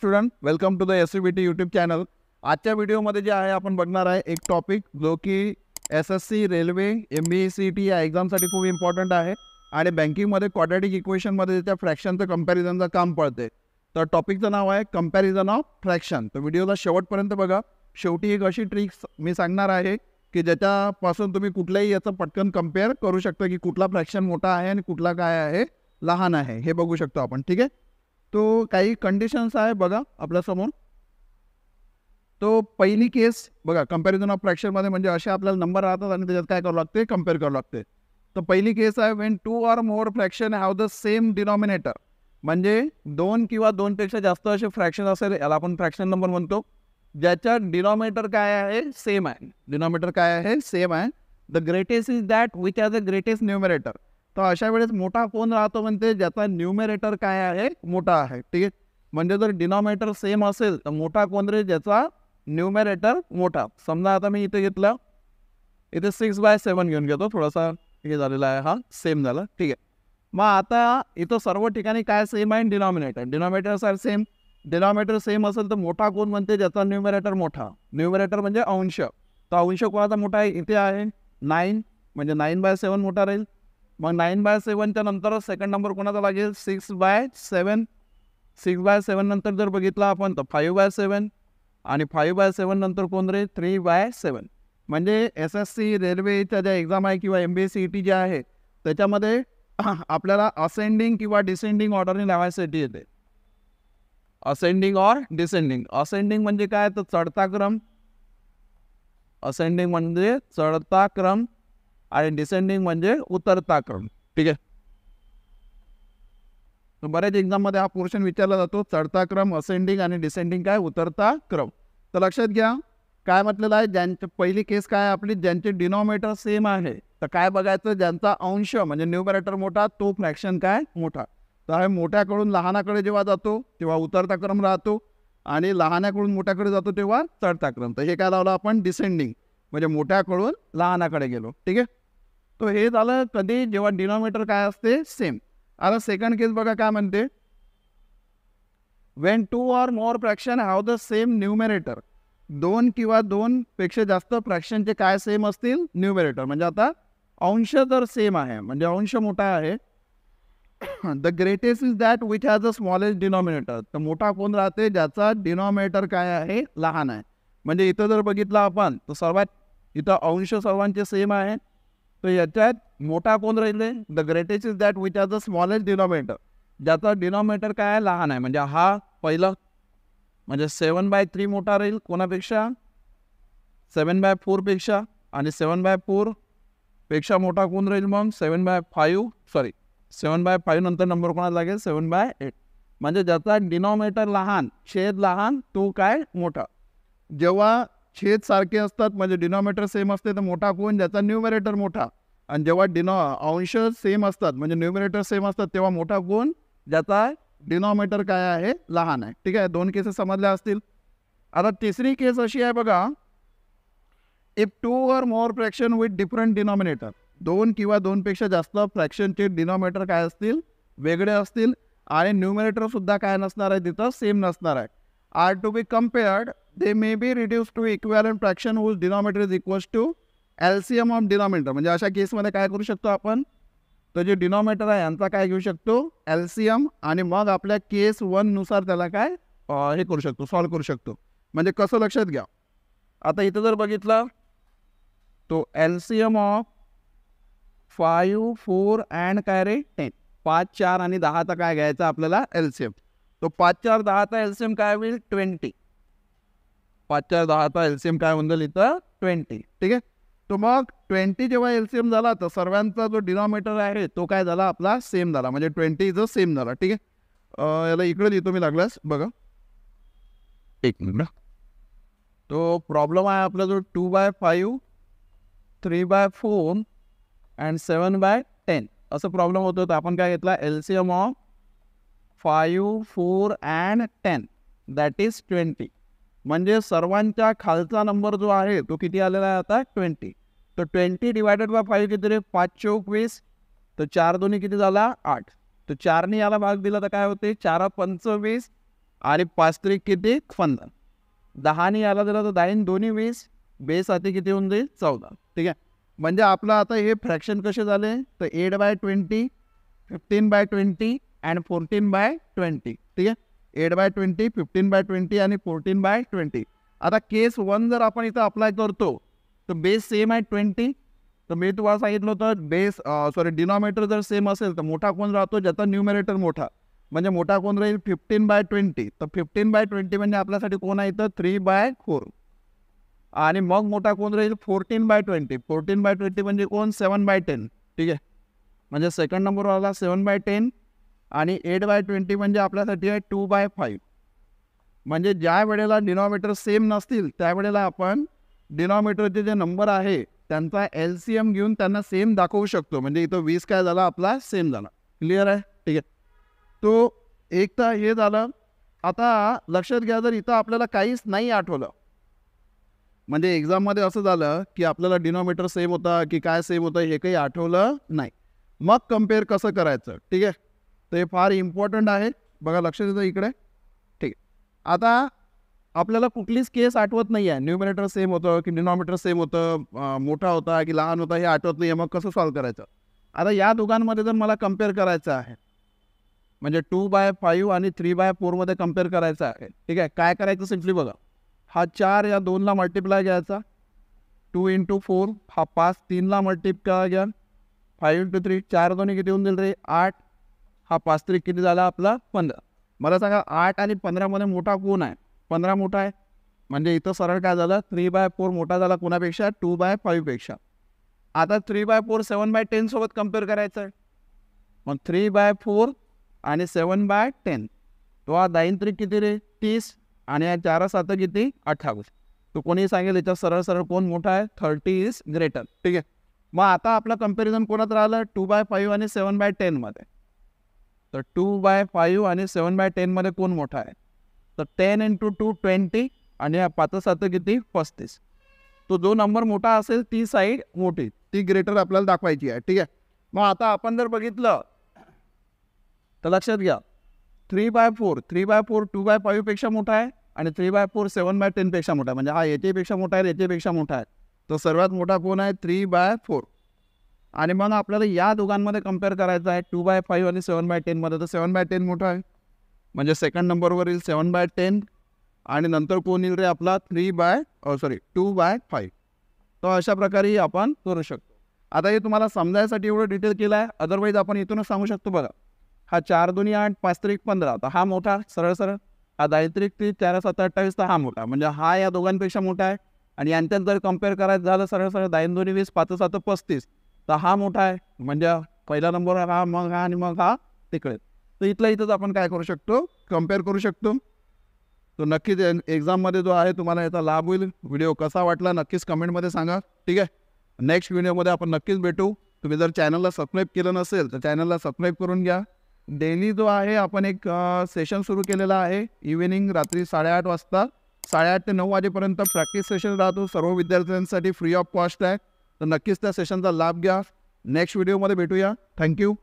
Student welcome to the S C B T YouTube channel आजच्या व्हिडिओमध्ये जे आहे आपण बघणार आहे एक टॉपिक जो की S S C railway M B C T या एक्झामसाठी खूप इम्पॉर्टंट आहे आणि बँकिंगमध्ये क्वाड्रॅटिक इक्वेशनमध्ये त्या फ्रॅक्शनचं कम्पॅरिझनचं काम पडते तर टॉपिकचं नाव आहे कम्पॅरिझन ऑफ फ्रॅक्शन तर व्हिडिओला शेवटपर्यंत बघा शेवटी एक अशी ट्रिक्स मी सांगणार आहे की ज्याच्यापासून तुम्ही कुठल्याही याचं पटकन कम्पेअर करू शकता की कुठला फ्रॅक्शन मोठा आहे आणि कुठला काय आहे लहान आहे हे बघू शकतो आपण ठीक आहे तो काही कंडिशन्स आहे बघा आपल्यासमोर तो पहिली केस बघा कम्पॅरिझन ऑफ फ्रॅक्शनमध्ये म्हणजे असे आपल्याला नंबर राहतात आणि त्याच्यात काय करावं लागते कम्पेअर करावं लागते तर पहिली केस आहे when two or more fraction have the same denominator म्हणजे दोन किंवा दोनपेक्षा जास्त असे फ्रॅक्शन असेल याला आपण फ्रॅक्शन नंबर म्हणतो ज्याच्या डिनॉमिनेटर काय आहे सेम आहे डिनॉमिनेटर काय आहे सेम आहे the greatest is that which are the greatest numerator तर अशा वेळेस मोठा कोण राहतो म्हणते ज्याचा न्युमेरेटर काय आहे मोठा आहे ठीक आहे म्हणजे जर डिनॉमिनेटर सेम असेल तर मोठा कोण रे ज्याचा न्युमेरेटर मोठा समजा आता मी इथे घेतलं इथे सिक्स बाय सेवन घेऊन घेतो थोडासा हे झालेला आहे हा सेम झाला ठीक आहे मग आता इथं सर्व ठिकाणी काय सेम आहे denominator denominator sir same denominator same असेल तर मोठा कोण म्हणते ज्याचा न्युमेरेटर मोठा न्युमेरेटर म्हणजे अंश तर अंश कोणाचा मोठा आहे इथे आहे नाईन म्हणजे नाईन बाय सेवन मोठा राहील मग नाईन बाय सेवनच्या नंतर सेकंड नंबर कोणाचा लागेल six by seven six by seven नंतर जर बघितला आपण तर फाईव्ह बाय सेवन आणि फाईव्ह बाय सेवन नंतर कोण रे थ्री बाय सेवन म्हणजे एस एस सी रेल्वेच्या ज्या एक्झाम आहे किंवा M B S C E T जे आहे त्याच्यामध्ये आपल्याला असेंडिंग किंवा डिसेंडिंग ऑर्डरने लावायसाठी येते असेंडिंग ऑर डिसेंडिंग असेंडिंग म्हणजे काय तर चढता क्रम असेंडिंग म्हणजे चढता क्रम आणि डिसेंडिंग म्हणजे उतरता क्रम ठीक आहे बऱ्याच एक्झाममध्ये हा पोर्शन विचारला जातो चढता क्रम असेंडिंग आणि डिसेंडिंग काय उतरता क्रम तर लक्षात घ्या काय म्हटलेलं आहे ज्यांचे पहिली केस काय आपली ज्यांचे डिनॉमिनेटर सेम आहे तर काय बघायचं ज्यांचा अंश म्हणजे न्यूमरेटर मोठा तो फ्रॅक्शन काय मोठा तर मोठ्याकडून लहानाकडे जेव्हा जातो तेव्हा उतरता क्रम राहतो आणि लहानाकडून मोठ्याकडे जातो तेव्हा चढता क्रम तर हे काय लावलं आपण डिसेंडिंग म्हणजे मोठ्याकडून लहानाकडे गेलो ठीक आहे तो हे झालं कधी जेव्हा डिनॉमिनेटर काय असते सेम आता सेकंड केस बघा काय म्हणते when two or more fraction have the same numerator दोन किंवा दोन पेक्षा जास्त फ्रॅक्शनचे काय सेम असतील न्यूमेरेटर म्हणजे आता अंश तर सेम आहे म्हणजे अंश मोठा आहे the greatest is that which has a smallest denominator तर मोठा फोन राहते ज्याचा डिनॉमिनेटर काय आहे लहान आहे म्हणजे इथं जर बघितलं आपण तर सर्वात इथं अंश सर्वांचे सेम आहे तर याच्यात मोठा कोण राहिले the greatest is that which are the smallest denominator ज्याचा डिनॉमिनेटर काय आहे लहान आहे म्हणजे हा पहिला म्हणजे सेवन बाय थ्री मोठा राहील कोणापेक्षा सेवन बाय फोरपेक्षा आणि सेवन बाय फोरपेक्षा मोठा कोण राहील मग seven by five sorry seven by five नंतर नंबर कोणाला लागेल सेवन बाय एट म्हणजे ज्याचा डिनॉमिनेटर लहान छेद लहान तो काय मोठा जेव्हा छेद सारखे असतात म्हणजे डिनॉमिनेटर सेम असते तर मोठा कोण ज्याचा न्यूमिरेटर मोठा आणि जेव्हा डिनॉ अंश सेम असतात म्हणजे न्युमिनेटर सेम असतात तेव्हा मोठा कोण ज्याचा डिनॉमिनेटर काय आहे लहान आहे ठीक आहे दोन केसेस समजल्या असतील आता तिसरी केस अशी आहे बघा if two or more fraction with different denominator दोन किंवा दोनपेक्षा जास्त फ्रॅक्शनचे डिनॉमिनेटर काय असतील वेगळे असतील आणि सुद्धा काय नसणार आहे तिथं सेम नसणार आहे are to be compared they may be reduced to equivalent fraction whose denominator is equals to LCM of denominator. म्हणजे अशा केसमध्ये काय करू शकतो आपण तर जे डिनॉमिनेटर आहे यांचा काय घेऊ शकतो एल्सियम आणि मग आपल्या केस वननुसार त्याला काय हे करू शकतो सॉल्व करू शकतो म्हणजे कसं लक्षात घ्या आता इथं जर बघितलं तो LCM of five four and काय रे टेन पाच चार आणि दहाचा काय घ्यायचा आपल्याला एल्सियम तो पाच चार दहाचा एल्सियम काय होईल ट्वेंटी पाचच्या दहाचा एल सी एम काय होऊन जाईल इथं ट्वेंटी ठीक आहे तो मग ट्वेंटी जेव्हा एल सी एम झाला तर सर्वांचा जो डिनॉमिनेटर आहे तो काय झाला आपला सेम झाला म्हणजे ट्वेंटी इज सेम झाला ठीक आहे याला इकडे लिहितो मी लागलास बघा एक मिनिट तो प्रॉब्लेम आहे आपला जो two by five three by four and seven by ten असं प्रॉब्लेम होतो तर आपण काय घेतला L C M of five four and ten that is twenty म्हणजे सर्वांच्या खालचा नंबर जो आहे तो किती आलेला आहे आता ट्वेंटी तर ट्वेंटी डिवायडेड बाय फाईव्ह किती रे पाच चोवीस तर चार दोन्ही किती झाला आठ तर चारने याला भाग दिला तर काय होते चार पंचवीस आणि पाच त्रिक किती पंधरा दहाने याला दिला तर दहाने दोन्ही वीस बेस आधी किती होऊन जाईल चौदा ठीक आहे म्हणजे आपलं आता हे फ्रॅक्शन कसे झाले तर eight by twenty fifteen by twenty and fourteen by twenty ठीक आहे eight by twenty fifteen by twenty आणि फोर्टीन बाय ट्वेंटी आता केस वन जर आपण इथं अप्लाय करतो तर बेस सेम आहे ट्वेंटी तर मी तुम्हाला सांगितलं होतं बेस सॉरी डिनॉमिनेटर जर सेम असेल तर मोठा कोण राहतो ज्याचा न्यूमिनेटर मोठा म्हणजे मोठा कोण राहील फिफ्टीन बाय ट्वेंटी तर फिफ्टीन बाय ट्वेंटी म्हणजे आपल्यासाठी कोण आहे तर थ्री बाय फोर आणि मग मोठा कोण राहील fourteen by twenty fourteen by twenty म्हणजे कोण सेवन बाय टेन ठीक आहे म्हणजे सेकंड आला सेवन बाय टेन आणि एट बाय ट्वेंटी म्हणजे आपल्यासाठी आहे टू बाय फाईव्ह म्हणजे ज्या वेळेला डिनॉमिटर सेम नसतील त्यावेळेला आपण डिनॉमिटरचे जे नंबर आहे त्यांचा एल सी एम घेऊन त्यांना सेम दाखवू शकतो म्हणजे इथं वीस काय झाला आपला सेम झाला क्लिअर आहे ठीक आहे तो एक तर हे झालं आता लक्षात घ्या जर इथं आपल्याला काहीच नाही आठवलं म्हणजे एक्झाममध्ये असं झालं की आपल्याला डिनॉमिटर सेम होता की काय सेम होतं हे काही आठवलं नाही मग कम्पेअर कसं करायचं ठीक आहे तर हे फार इम्पॉर्टंट आहे बघा लक्ष देतो इकडे ठीक आता आपल्याला कुठलीच केस आठवत नाही आहे न्यूमिनेटर सेम होतं की डिनॉमिनेटर सेम होतं मोठा होता की लहान होता हे आठवत नाही आहे मग कसं सॉल्व्ह करायचं आता या दोघांमध्ये जर मला कम्पेअर करायचं आहे म्हणजे टू बाय फाईव्ह आणि थ्री बाय फोरमध्ये कम्पेअर करायचं आहे ठीक आहे काय करायचं सिम्पली बघा हा चार या दोनला मल्टिप्लाय घ्यायचा टू इंटू फोर हा पाच तीनला मल्टिप्लाय घ्या फाईव्ह इंटू थ्री चार दोन्ही किती होऊन दिले रे आठ हा पाच तरी किती झाला आपला पंधरा मला सांगा आठ आणि पंधरामध्ये मोठा कोण आहे पंधरा मोठा आहे म्हणजे इथं सरळ काय झालं थ्री बाय फोर मोठा झाला कोणापेक्षा टू बाय फाईव्हपेक्षा आता three by four seven by टेनसोबत कम्पेअर करायचं आहे मग थ्री बाय फोर आणि सेवन बाय टेन तो हा दाईन तरी किती रे तीस आणि या चार सात किती अठ्ठावीस तो कोणी सांगेल याच्यात सरळ सरळ कोण मोठा आहे थर्टी इज ग्रेटर ठीक आहे मग आता आपलं कम्पॅरिझन कोणात राहिलं टू बाय फाईव्ह आणि सेवन बाय टेनमध्ये तर टू बाय फाईव्ह आणि सेवन बाय टेनमध्ये कोण मोठा आहे तर टेन इंटू टू ट्वेंटी आणि पाच सात किती पस्तीस तो जो नंबर मोठा असेल ती साईड मोठी ती ग्रेटर आपल्याला दाखवायची आहे ठीक आहे मग आता आपण जर बघितलं तर लक्षात घ्या three by four three by four two by फाईव्हपेक्षा मोठा आहे आणि three by four seven by टेनपेक्षा मोठा आहे म्हणजे हा याच्यापेक्षा मोठा आहे याच्यापेक्षा मोठा आहे तर सर्वात मोठा कोण आहे थ्री बाय फोर आणि मग आपल्याला या दोघांमध्ये कम्पेअर करायचं आहे टू बाय फाईव्ह आणि सेवन बाय टेनमध्ये तर सेवन बाय टेन मोठं आहे म्हणजे सेकंड नंबरवरील सेवन बाय टेन आणि नंतर कोण येईल रे आपला three by sorry two by five तर अशा प्रकारे आपण करू शकतो आता हे तुम्हाला समजायसाठी एवढं डिटेल केलं आहे अदरवाईज आपण इथूनच सांगू शकतो बघा हा चार दोन्ही आठ पाच त्रिक पंधरा तर हा मोठा सरळ सरळ हा दहा त्रिक तीस चार सात अठ्ठावीस तर हा मोठा म्हणजे हा या दोघांपेक्षा मोठा आहे आणि यांच्यात जर कम्पेअर करायचं झालं सरळ सरळ दहा दोन्ही वीस पाच सात पस्तीस तर हा मोठा आहे म्हणजे पहिला नंबर हा मग हा आणि मग हा तिकडे तर इथल्या इथंच आपण काय करू शकतो कम्पेअर करू शकतो तो नक्कीच एक्झाममध्ये जो आहे तुम्हाला याचा लाभ होईल व्हिडिओ कसा वाटला नक्कीच कमेंटमध्ये सांगा ठीक आहे नेक्स्ट व्हिडिओमध्ये आपण नक्कीच भेटू तुम्ही जर चॅनलला सबस्क्राईब केलं नसेल तर चॅनलला सबस्क्राईब करून घ्या डेली जो आहे आपण एक सेशन सुरू केलेला आहे इव्हिनिंग रात्री साडेआठ वाजता साडेआठ ते नऊ वाजेपर्यंत प्रॅक्टिस सेशन राहतो सर्व विद्यार्थ्यांसाठी फ्री ऑफ कॉस्ट आहे तर नक्कीच त्या सेशनचा लाभ घ्या नेक्स्ट व्हिडिओमध्ये भेटूया थँक्यू